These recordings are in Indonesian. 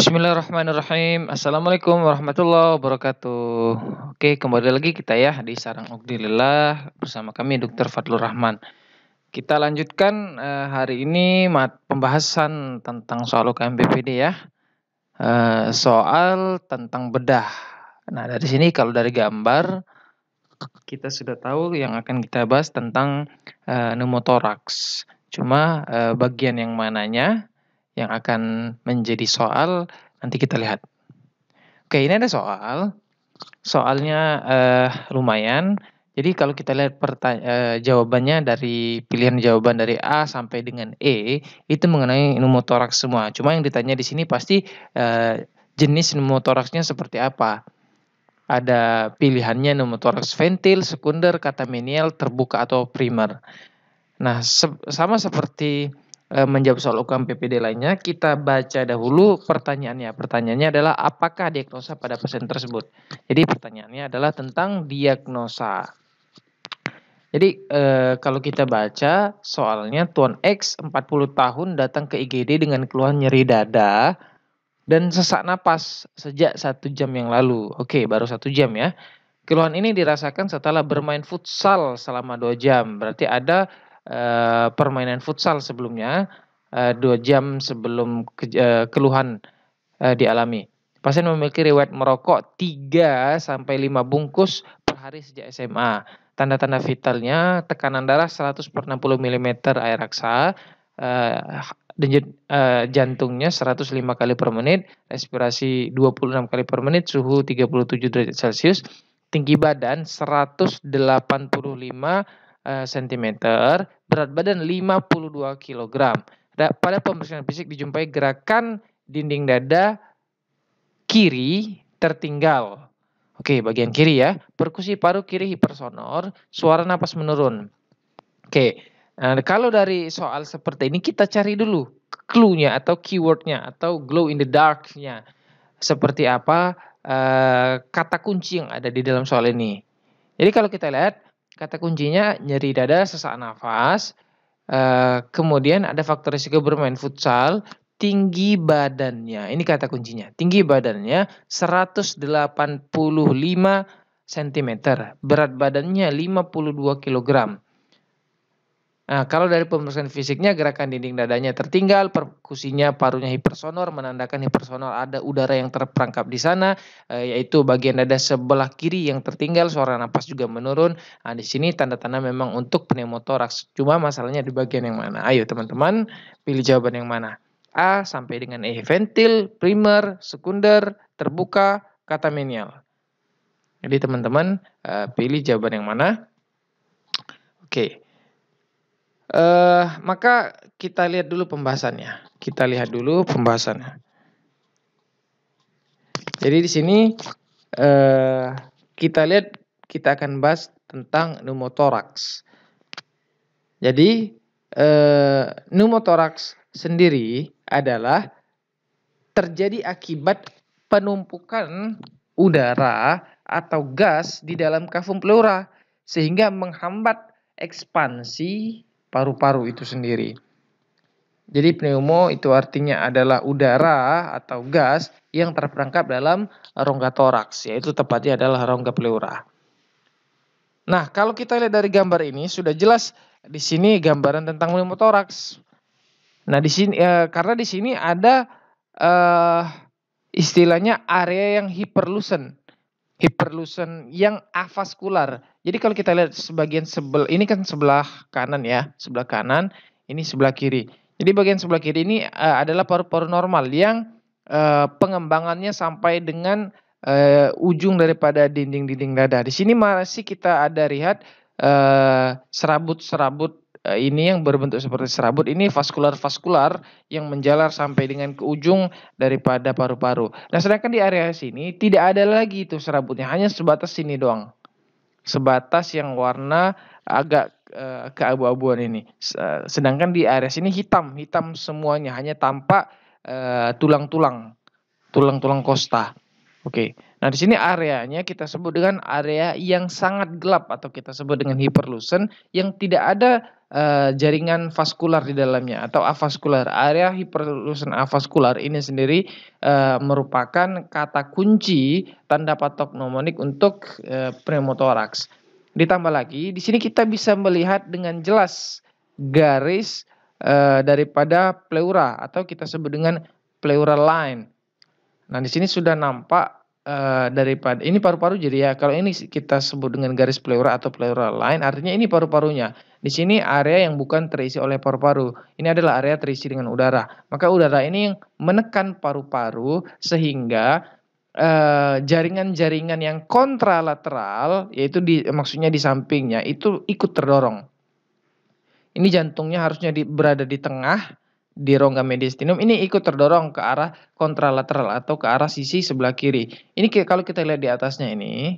Bismillahirrahmanirrahim. Assalamualaikum warahmatullahi wabarakatuh. Oke, kembali lagi kita ya di Sarang Ugdilillah bersama kami Dr. Fadlur Rahman. Kita lanjutkan eh, hari ini pembahasan tentang soal UKM ya. Eh, soal tentang bedah. Nah, dari sini kalau dari gambar kita sudah tahu yang akan kita bahas tentang eh, pneumotoraks. Cuma eh, bagian yang mananya yang akan menjadi soal nanti kita lihat. Oke, ini ada soal. Soalnya uh, lumayan. Jadi kalau kita lihat uh, jawabannya dari pilihan jawaban dari A sampai dengan E itu mengenai pneumotoraks semua. Cuma yang ditanya di sini pasti uh, jenis pneumotoraksnya seperti apa. Ada pilihannya pneumotoraks ventil, sekunder, katamenial, terbuka atau primer. Nah, se sama seperti Eh, menjawab soal UKM PPD lainnya, kita baca dahulu pertanyaannya. Pertanyaannya adalah apakah diagnosa pada pasien tersebut. Jadi pertanyaannya adalah tentang diagnosa. Jadi eh, kalau kita baca soalnya Tuan X 40 tahun datang ke IGD dengan keluhan nyeri dada dan sesak napas sejak satu jam yang lalu. Oke, baru satu jam ya. Keluhan ini dirasakan setelah bermain futsal selama dua jam. Berarti ada Eh, permainan futsal sebelumnya uh, dua jam sebelum ke, uh, keluhan uh, dialami. Pasien memiliki riwayat merokok 3 sampai 5 bungkus per hari sejak SMA. Tanda-tanda vitalnya tekanan darah 160 mm air raksa, uh, uh, jantungnya 105 kali per menit, respirasi 26 kali per menit, suhu 37 derajat Celcius, tinggi badan 185 cm, eh, berat badan 52 kg. Pada pemeriksaan fisik dijumpai gerakan dinding dada kiri tertinggal. Oke, bagian kiri ya. Perkusi paru kiri hipersonor, suara napas menurun. Oke, nah, kalau dari soal seperti ini kita cari dulu clue-nya atau keywordnya atau glow in the dark-nya. Seperti apa uh, kata kunci yang ada di dalam soal ini. Jadi kalau kita lihat, kata kuncinya nyeri dada, sesak nafas, uh, kemudian ada faktor risiko bermain futsal, tinggi badannya. Ini kata kuncinya. Tinggi badannya 185 cm, berat badannya 52 kg. Nah, kalau dari pemeriksaan fisiknya gerakan dinding dadanya tertinggal, perkusinya parunya hipersonor menandakan hipersonor ada udara yang terperangkap di sana e, yaitu bagian dada sebelah kiri yang tertinggal, suara napas juga menurun. Nah, di sini tanda-tanda memang untuk pneumotoraks. Cuma masalahnya di bagian yang mana? Ayo teman-teman, pilih jawaban yang mana? A sampai dengan E ventil, primer, sekunder, terbuka, katamenial. Jadi teman-teman e, pilih jawaban yang mana? Oke. Okay. Uh, maka kita lihat dulu pembahasannya. Kita lihat dulu pembahasannya. Jadi di sini uh, kita lihat kita akan bahas tentang pneumotoraks. Jadi uh, pneumotoraks sendiri adalah terjadi akibat penumpukan udara atau gas di dalam kavum pleura sehingga menghambat ekspansi paru-paru itu sendiri. Jadi pneumo itu artinya adalah udara atau gas yang terperangkap dalam rongga toraks, yaitu tepatnya adalah rongga pleura. Nah, kalau kita lihat dari gambar ini sudah jelas di sini gambaran tentang pneumotoraks. Nah, di sini e, karena di sini ada e, istilahnya area yang hiperlusen hiperlusen yang avaskular. Jadi kalau kita lihat sebagian sebel ini kan sebelah kanan ya, sebelah kanan, ini sebelah kiri. Jadi bagian sebelah kiri ini uh, adalah paru-paru normal yang uh, pengembangannya sampai dengan uh, ujung daripada dinding-dinding dada. Di sini masih kita ada lihat serabut-serabut Eh, ini yang berbentuk seperti serabut ini vaskular-vaskular yang menjalar sampai dengan ke ujung daripada paru-paru. Nah, sedangkan di area sini tidak ada lagi itu serabutnya, hanya sebatas sini doang. Sebatas yang warna agak eh, keabu-abuan ini. Eh, sedangkan di area sini hitam, hitam semuanya, hanya tampak tulang-tulang, tulang-tulang kosta. Oke. Nah, di sini areanya kita sebut dengan area yang sangat gelap atau kita sebut dengan hiperlucent yang tidak ada uh, jaringan vaskular di dalamnya atau avaskular. Area hiperlucent avaskular ini sendiri uh, merupakan kata kunci tanda patok nomonik untuk uh, eh, pneumotoraks. Ditambah lagi, di sini kita bisa melihat dengan jelas garis uh, daripada pleura atau kita sebut dengan pleura line Nah, di sini sudah nampak uh, daripada ini paru-paru jadi ya. Kalau ini kita sebut dengan garis pleura atau pleura line, artinya ini paru-parunya. Di sini area yang bukan terisi oleh paru-paru. Ini adalah area terisi dengan udara. Maka udara ini yang menekan paru-paru sehingga eh, jaringan-jaringan uh, yang kontralateral, yaitu di, maksudnya di sampingnya, itu ikut terdorong. Ini jantungnya harusnya di, berada di tengah, di rongga mediastinum ini ikut terdorong ke arah kontralateral atau ke arah sisi sebelah kiri. Ini kalau kita lihat di atasnya ini,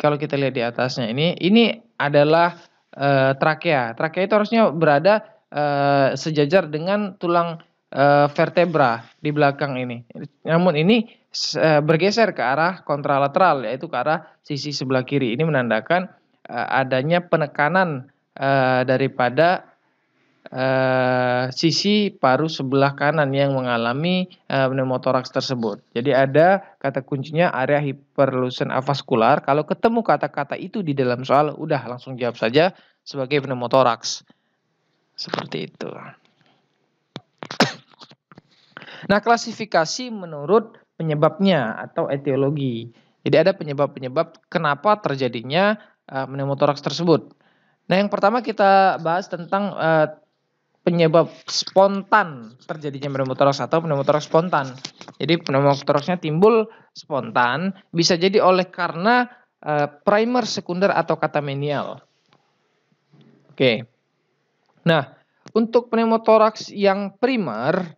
kalau kita lihat di atasnya ini, ini adalah e, trakea. Trakea itu harusnya berada e, sejajar dengan tulang e, vertebra di belakang ini. Namun ini e, bergeser ke arah kontralateral yaitu ke arah sisi sebelah kiri. Ini menandakan e, adanya penekanan e, daripada uh, sisi paru sebelah kanan yang mengalami uh, eh, pneumotoraks tersebut. Jadi ada kata kuncinya area hiperlusen avaskular. Kalau ketemu kata-kata itu di dalam soal, udah langsung jawab saja sebagai pneumotoraks. Seperti itu. Nah, klasifikasi menurut penyebabnya atau etiologi. Jadi ada penyebab-penyebab kenapa terjadinya uh, eh, pneumotoraks tersebut. Nah, yang pertama kita bahas tentang uh, penyebab spontan terjadinya pneumotoraks atau pneumotoraks spontan. Jadi pneumotoraksnya timbul spontan bisa jadi oleh karena uh, primer sekunder atau katamenial. Oke. Okay. Nah, untuk pneumotoraks yang primer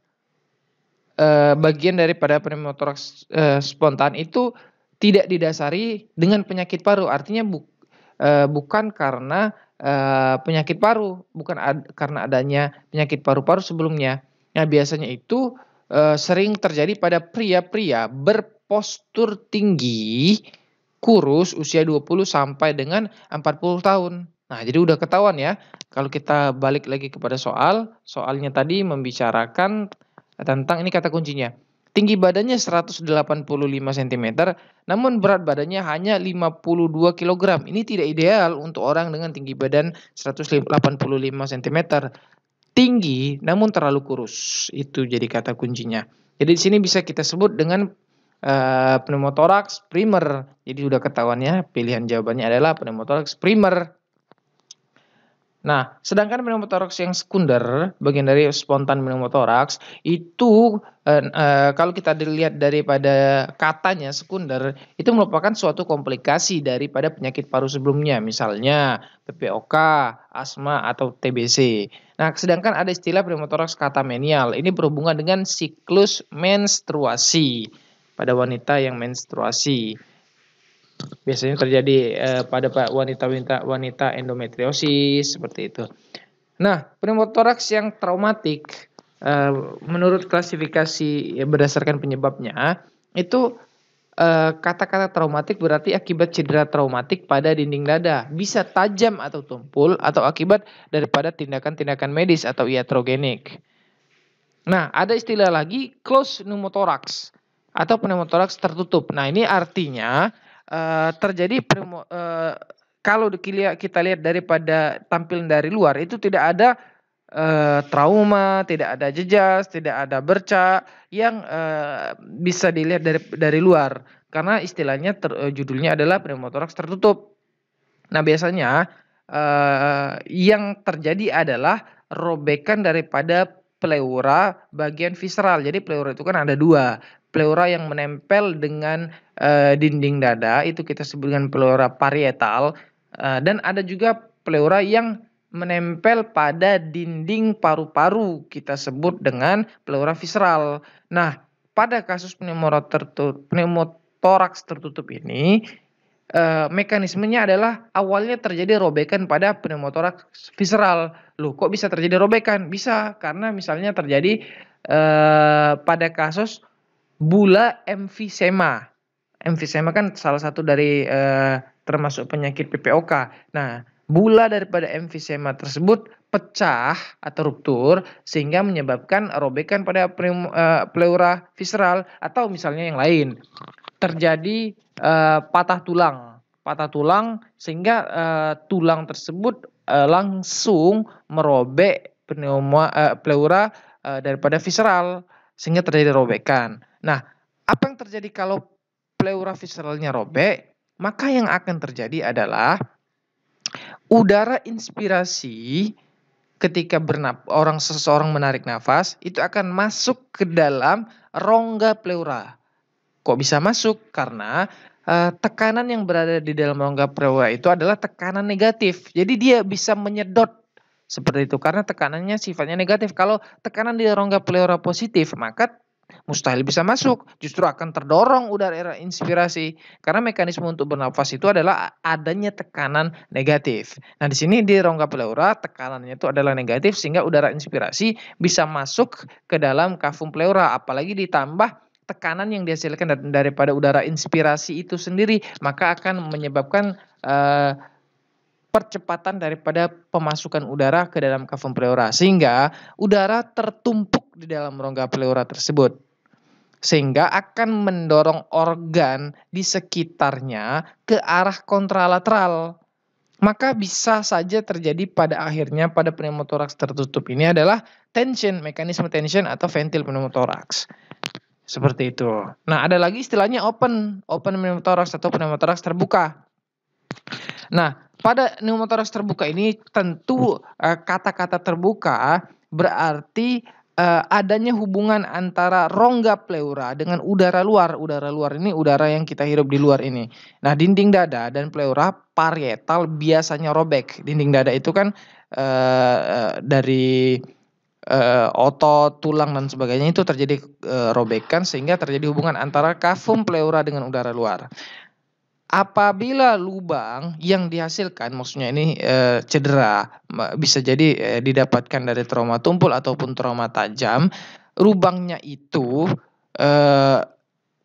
uh, bagian daripada pneumotoraks uh, spontan itu tidak didasari dengan penyakit paru. Artinya bu, uh, bukan karena uh, penyakit paru, bukan ad, karena adanya penyakit paru-paru sebelumnya. Nah, biasanya itu uh, sering terjadi pada pria-pria berpostur tinggi, kurus usia 20 sampai dengan 40 tahun. Nah, jadi udah ketahuan ya. Kalau kita balik lagi kepada soal, soalnya tadi membicarakan tentang ini kata kuncinya Tinggi badannya 185 cm, namun berat badannya hanya 52 kg. Ini tidak ideal untuk orang dengan tinggi badan 185 cm. Tinggi namun terlalu kurus. Itu jadi kata kuncinya. Jadi di sini bisa kita sebut dengan uh, eh, pneumotorax primer. Jadi sudah ketahuannya pilihan jawabannya adalah pneumotorax primer. Nah, sedangkan pneumotoraks yang sekunder, bagian dari spontan pneumotoraks itu eh, eh, kalau kita dilihat daripada katanya sekunder itu merupakan suatu komplikasi daripada penyakit paru sebelumnya, misalnya PPOK, asma atau TBC. Nah, sedangkan ada istilah pneumotoraks katamenial. Ini berhubungan dengan siklus menstruasi pada wanita yang menstruasi biasanya terjadi eh, pada wanita-wanita wanita endometriosis seperti itu. Nah, pneumotoraks yang traumatik eh, menurut klasifikasi ya, berdasarkan penyebabnya itu eh, kata-kata traumatik berarti akibat cedera traumatik pada dinding dada, bisa tajam atau tumpul atau akibat daripada tindakan-tindakan medis atau iatrogenik. Nah, ada istilah lagi close pneumothorax atau pneumotoraks tertutup. Nah, ini artinya Eh, terjadi primo, uh, eh, kalau kita lihat daripada tampil dari luar itu tidak ada uh, trauma, tidak ada jejas, tidak ada bercak yang uh, bisa dilihat dari dari luar karena istilahnya ter, uh, judulnya adalah pneumotoraks tertutup. Nah, biasanya uh, yang terjadi adalah robekan daripada pleura bagian visceral. Jadi pleura itu kan ada dua, pleura yang menempel dengan uh, dinding dada itu kita sebut dengan pleura parietal uh, dan ada juga pleura yang menempel pada dinding paru-paru kita sebut dengan pleura visceral. Nah, pada kasus pneumotoraks tertutup ini eh, mekanismenya adalah awalnya terjadi robekan pada pneumotoraks visceral. Loh, kok bisa terjadi robekan? Bisa karena misalnya terjadi eh, pada kasus bula emfisema emfisema kan salah satu dari eh, termasuk penyakit PPOK. Nah, bula daripada emfisema tersebut pecah atau ruptur sehingga menyebabkan robekan pada prim, eh, pleura visceral atau misalnya yang lain. Terjadi eh, patah tulang, patah tulang sehingga eh, tulang tersebut eh, langsung merobek pneuma eh, pleura eh, daripada visceral sehingga terjadi robekan. Nah, apa yang terjadi kalau pleura visceralnya robek, maka yang akan terjadi adalah udara inspirasi ketika bernap orang seseorang menarik nafas itu akan masuk ke dalam rongga pleura. Kok bisa masuk? Karena uh, tekanan yang berada di dalam rongga pleura itu adalah tekanan negatif. Jadi dia bisa menyedot seperti itu karena tekanannya sifatnya negatif. Kalau tekanan di rongga pleura positif, maka mustahil bisa masuk, justru akan terdorong udara inspirasi karena mekanisme untuk bernafas itu adalah adanya tekanan negatif. Nah, di sini di rongga pleura tekanannya itu adalah negatif sehingga udara inspirasi bisa masuk ke dalam kafum pleura apalagi ditambah tekanan yang dihasilkan daripada udara inspirasi itu sendiri maka akan menyebabkan uh, percepatan daripada pemasukan udara ke dalam kafum pleura sehingga udara tertumpuk di dalam rongga pleura tersebut sehingga akan mendorong organ di sekitarnya ke arah kontralateral maka bisa saja terjadi pada akhirnya pada pneumotoraks tertutup ini adalah tension mekanisme tension atau ventil pneumotoraks seperti itu. Nah, ada lagi istilahnya open, open pneumotoraks atau pneumotoraks terbuka. Nah, pada pneumotoraks terbuka ini tentu eh, kata-kata uh, terbuka berarti uh, adanya hubungan antara rongga pleura dengan udara luar. Udara luar ini udara yang kita hirup di luar ini. Nah, dinding dada dan pleura parietal biasanya robek. Dinding dada itu kan uh, dari uh, otot, tulang dan sebagainya itu terjadi uh, robekan sehingga terjadi hubungan antara kafum pleura dengan udara luar apabila lubang yang dihasilkan maksudnya ini e, cedera bisa jadi e, didapatkan dari trauma tumpul ataupun trauma tajam lubangnya itu e,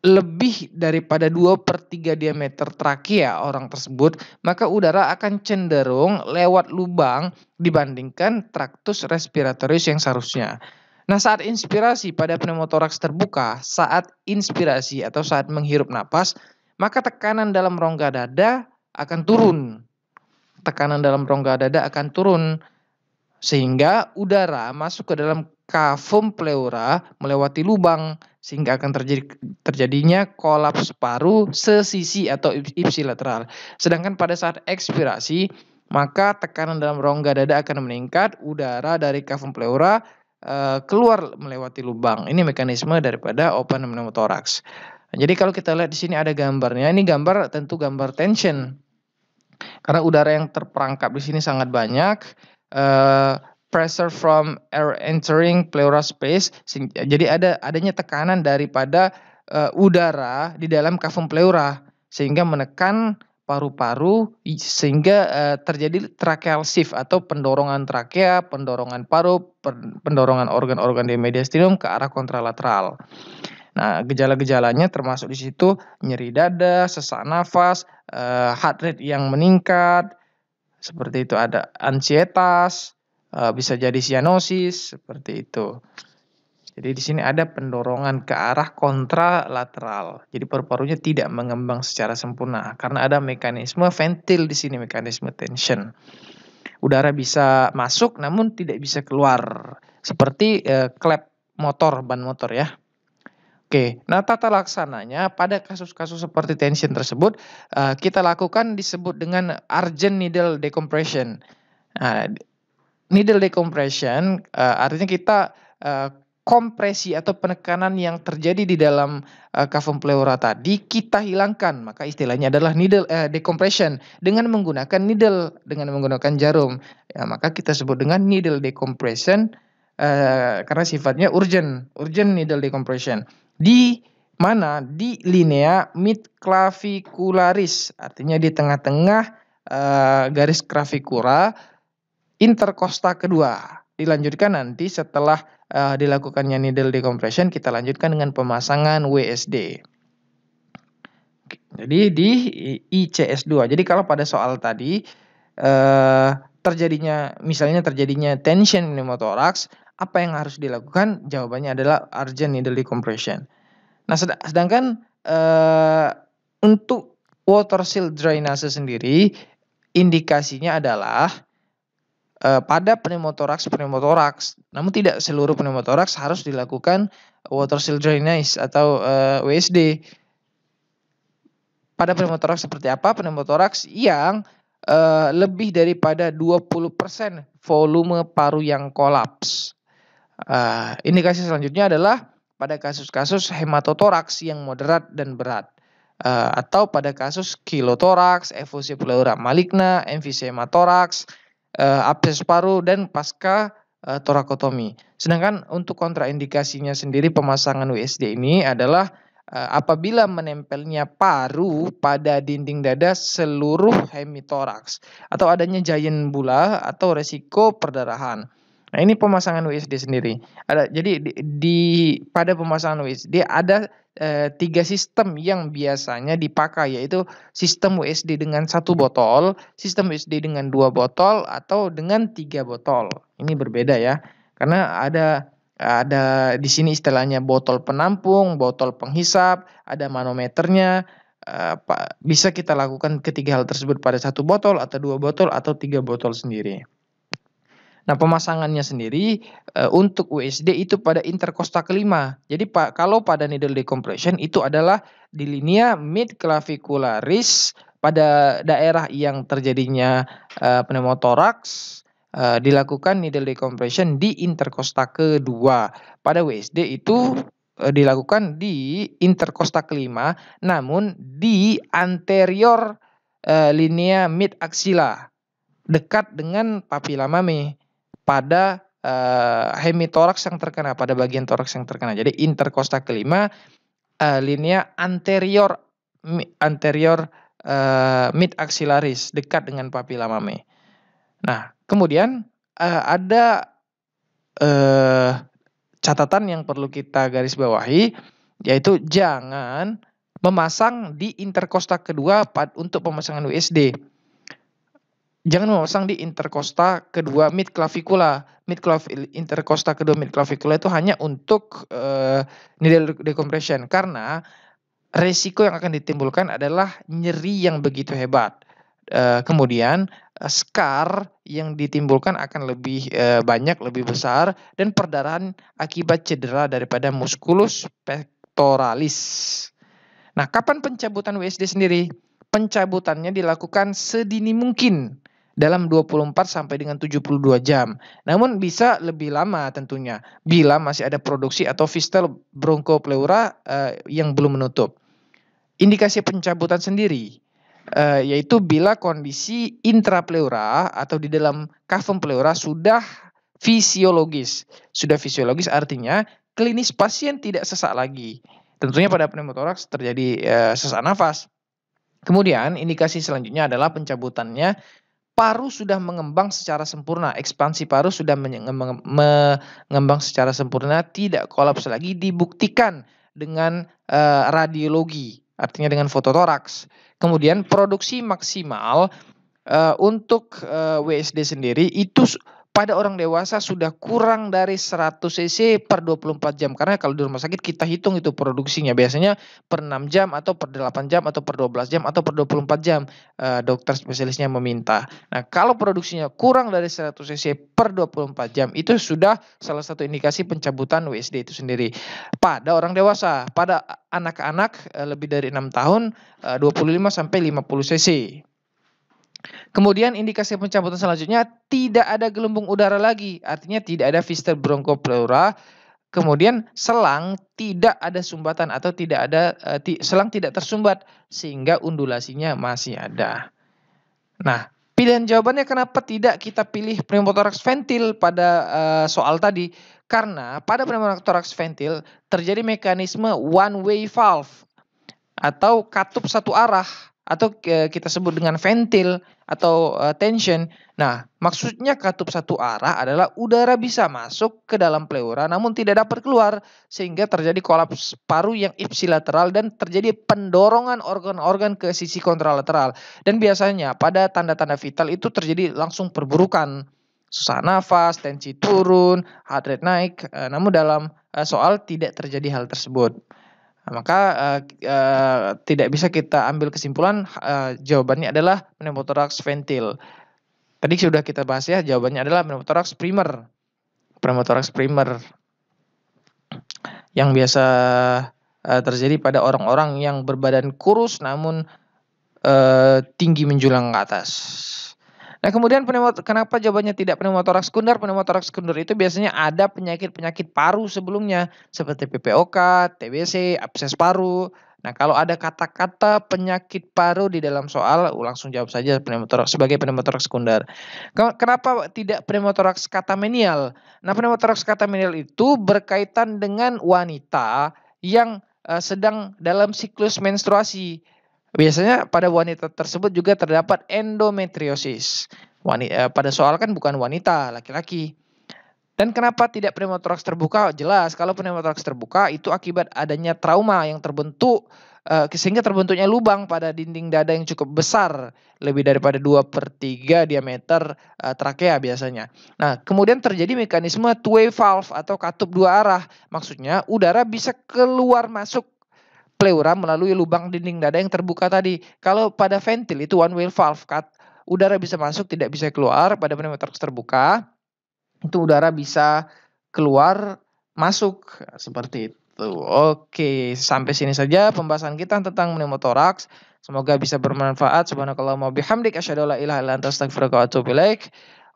lebih daripada 2 per 3 diameter trakea ya orang tersebut, maka udara akan cenderung lewat lubang dibandingkan traktus respiratorius yang seharusnya. Nah, saat inspirasi pada pneumotoraks terbuka, saat inspirasi atau saat menghirup napas, maka tekanan dalam rongga dada akan turun. Tekanan dalam rongga dada akan turun sehingga udara masuk ke dalam kafum pleura melewati lubang sehingga akan terjadi terjadinya kolaps paru sesisi atau ipsilateral. Sedangkan pada saat ekspirasi maka tekanan dalam rongga dada akan meningkat, udara dari kafum pleura uh, keluar melewati lubang. Ini mekanisme daripada open pneumothorax. Jadi kalau kita lihat di sini ada gambarnya, ini gambar tentu gambar tension. Karena udara yang terperangkap di sini sangat banyak, uh, pressure from air entering pleura space. Jadi ada adanya tekanan daripada uh, udara di dalam kafum pleura sehingga menekan paru-paru sehingga uh, terjadi tracheal shift atau pendorongan trakea, pendorongan paru, pendorongan organ-organ di mediastinum ke arah kontralateral. Nah, gejala-gejalanya termasuk di situ nyeri dada, sesak nafas, eh, heart rate yang meningkat, seperti itu ada ansietas, eh, bisa jadi sianosis, seperti itu. Jadi di sini ada pendorongan ke arah kontralateral. Jadi paru-parunya tidak mengembang secara sempurna karena ada mekanisme ventil di sini, mekanisme tension. Udara bisa masuk namun tidak bisa keluar. Seperti eh, klep motor, ban motor ya. Oke, nah tata laksananya pada kasus-kasus seperti tension tersebut uh, kita lakukan disebut dengan urgent needle decompression. Nah, needle decompression uh, artinya kita uh, kompresi atau penekanan yang terjadi di dalam uh, kavum pleura tadi kita hilangkan maka istilahnya adalah needle uh, decompression dengan menggunakan needle dengan menggunakan jarum ya, maka kita sebut dengan needle decompression uh, karena sifatnya urgent urgent needle decompression di mana di linea mid midclavicularis artinya di tengah-tengah e, garis clavicula interkosta kedua dilanjutkan nanti setelah e, dilakukannya needle decompression kita lanjutkan dengan pemasangan WSD jadi di ICS2 jadi kalau pada soal tadi e, terjadinya misalnya terjadinya tension pneumotoraks apa yang harus dilakukan? Jawabannya adalah urgent needle decompression. Nah, sedangkan uh, untuk water seal drainase sendiri indikasinya adalah uh, pada pneumotoraks pneumotoraks. Namun tidak seluruh pneumotoraks harus dilakukan water seal drainase atau uh, eh, WSD. Pada pneumotoraks seperti apa? Pneumotoraks yang uh, lebih daripada 20% volume paru yang kolaps. Uh, indikasi selanjutnya adalah pada kasus-kasus hematotoraks yang moderat dan berat uh, atau pada kasus kilotoraks, efusi pleura maligna, emfisema toraks, uh, eh, abses paru dan pasca uh, torakotomi. Sedangkan untuk kontraindikasinya sendiri pemasangan USD ini adalah apabila menempelnya paru pada dinding dada seluruh hemitoraks atau adanya giant bula atau resiko perdarahan. Nah, ini pemasangan WSD sendiri. Ada jadi di, di pada pemasangan WSD ada e, tiga sistem yang biasanya dipakai yaitu sistem WSD dengan satu botol, sistem WSD dengan dua botol atau dengan tiga botol. Ini berbeda ya. Karena ada ada di sini istilahnya botol penampung, botol penghisap, ada manometernya. Eh, Pak, bisa kita lakukan ketiga hal tersebut pada satu botol atau dua botol atau tiga botol sendiri. Nah, pemasangannya sendiri e, untuk USD itu pada interkosta kelima. Jadi pa, kalau pada needle decompression itu adalah di linia mid clavicularis pada daerah yang terjadinya e, eh, pneumotoraks e, eh, dilakukan needle decompression di interkosta kedua. Pada USD itu e, dilakukan di interkosta kelima namun di anterior e, linea mid axilla dekat dengan papilla mame pada uh, eh, hemitoraks yang terkena pada bagian toraks yang terkena. Jadi interkosta kelima uh, linea anterior anterior uh, mid axillaris dekat dengan papila mame. Nah, kemudian uh, ada uh, catatan yang perlu kita garis bawahi yaitu jangan memasang di interkosta kedua untuk pemasangan USD jangan memasang di intercosta kedua mid clavicula. Mid clav intercosta kedua mid clavicula itu hanya untuk uh, needle decompression karena resiko yang akan ditimbulkan adalah nyeri yang begitu hebat. Uh, kemudian uh, scar yang ditimbulkan akan lebih uh, banyak, lebih besar dan perdarahan akibat cedera daripada musculus pectoralis. Nah, kapan pencabutan WSD sendiri? Pencabutannya dilakukan sedini mungkin dalam 24 sampai dengan 72 jam. Namun bisa lebih lama tentunya bila masih ada produksi atau fistel bronkopleura uh, eh, yang belum menutup. Indikasi pencabutan sendiri uh, yaitu bila kondisi intrapleura atau di dalam kafem pleura sudah fisiologis. Sudah fisiologis artinya klinis pasien tidak sesak lagi. Tentunya pada pneumotoraks terjadi uh, sesak nafas. Kemudian indikasi selanjutnya adalah pencabutannya paru sudah mengembang secara sempurna. Ekspansi paru sudah mengembang secara sempurna, tidak kolaps lagi, dibuktikan dengan uh, radiologi, artinya dengan fototoraks. Kemudian produksi maksimal uh, untuk uh, eh, WSD sendiri itu pada orang dewasa sudah kurang dari 100 cc per 24 jam. Karena kalau di rumah sakit kita hitung itu produksinya. Biasanya per 6 jam atau per 8 jam atau per 12 jam atau per 24 jam eh, dokter spesialisnya meminta. Nah kalau produksinya kurang dari 100 cc per 24 jam itu sudah salah satu indikasi pencabutan WSD itu sendiri. Pada orang dewasa, pada anak-anak eh, lebih dari 6 tahun eh, 25 sampai 50 cc. Kemudian indikasi pencabutan selanjutnya tidak ada gelembung udara lagi, artinya tidak ada fister bronkopleura. Kemudian selang tidak ada sumbatan atau tidak ada eh, selang tidak tersumbat sehingga undulasinya masih ada. Nah, pilihan jawabannya kenapa tidak kita pilih pneumotorax ventil pada eh, soal tadi? Karena pada pneumotorax ventil terjadi mekanisme one way valve atau katup satu arah atau kita sebut dengan ventil atau eh, tension. Nah, maksudnya katup satu arah adalah udara bisa masuk ke dalam pleura namun tidak dapat keluar sehingga terjadi kolaps paru yang ipsilateral dan terjadi pendorongan organ-organ ke sisi kontralateral. Dan biasanya pada tanda-tanda vital itu terjadi langsung perburukan. Susah nafas, tensi turun, heart rate naik. Eh, namun dalam eh, soal tidak terjadi hal tersebut maka uh, uh, tidak bisa kita ambil kesimpulan uh, jawabannya adalah pneumothorax ventil. Tadi sudah kita bahas ya, jawabannya adalah pneumothorax primer. Pneumothorax primer yang biasa uh, terjadi pada orang-orang yang berbadan kurus namun uh, tinggi menjulang ke atas. Nah kemudian kenapa jawabannya tidak pneumotorak sekunder? Pneumotorak sekunder itu biasanya ada penyakit-penyakit paru sebelumnya seperti PPOK, TBC, abses paru. Nah kalau ada kata-kata penyakit paru di dalam soal, langsung jawab saja pneumotorak sebagai pneumotorak sekunder. Kenapa tidak pneumotorak katamenial? Nah pneumotorak katamenial itu berkaitan dengan wanita yang eh, sedang dalam siklus menstruasi Biasanya pada wanita tersebut juga terdapat endometriosis. Wanita, eh, pada soal kan bukan wanita, laki-laki. Dan kenapa tidak pneumotoraks terbuka? Jelas, kalau pneumotoraks terbuka itu akibat adanya trauma yang terbentuk eh, sehingga terbentuknya lubang pada dinding dada yang cukup besar, lebih daripada 2 per 3 diameter eh, trakea biasanya. Nah, kemudian terjadi mekanisme two valve atau katup dua arah. Maksudnya udara bisa keluar masuk pleura melalui lubang dinding dada yang terbuka tadi. Kalau pada ventil itu one way valve, cut. udara bisa masuk tidak bisa keluar pada pneumotoraks terbuka. Itu udara bisa keluar masuk seperti itu. Oke, sampai sini saja pembahasan kita tentang pneumotorax. Semoga bisa bermanfaat. wa bihamdik asyhadu an la ilaha illa anta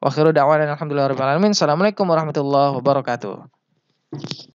wa khairu Assalamualaikum warahmatullahi wabarakatuh.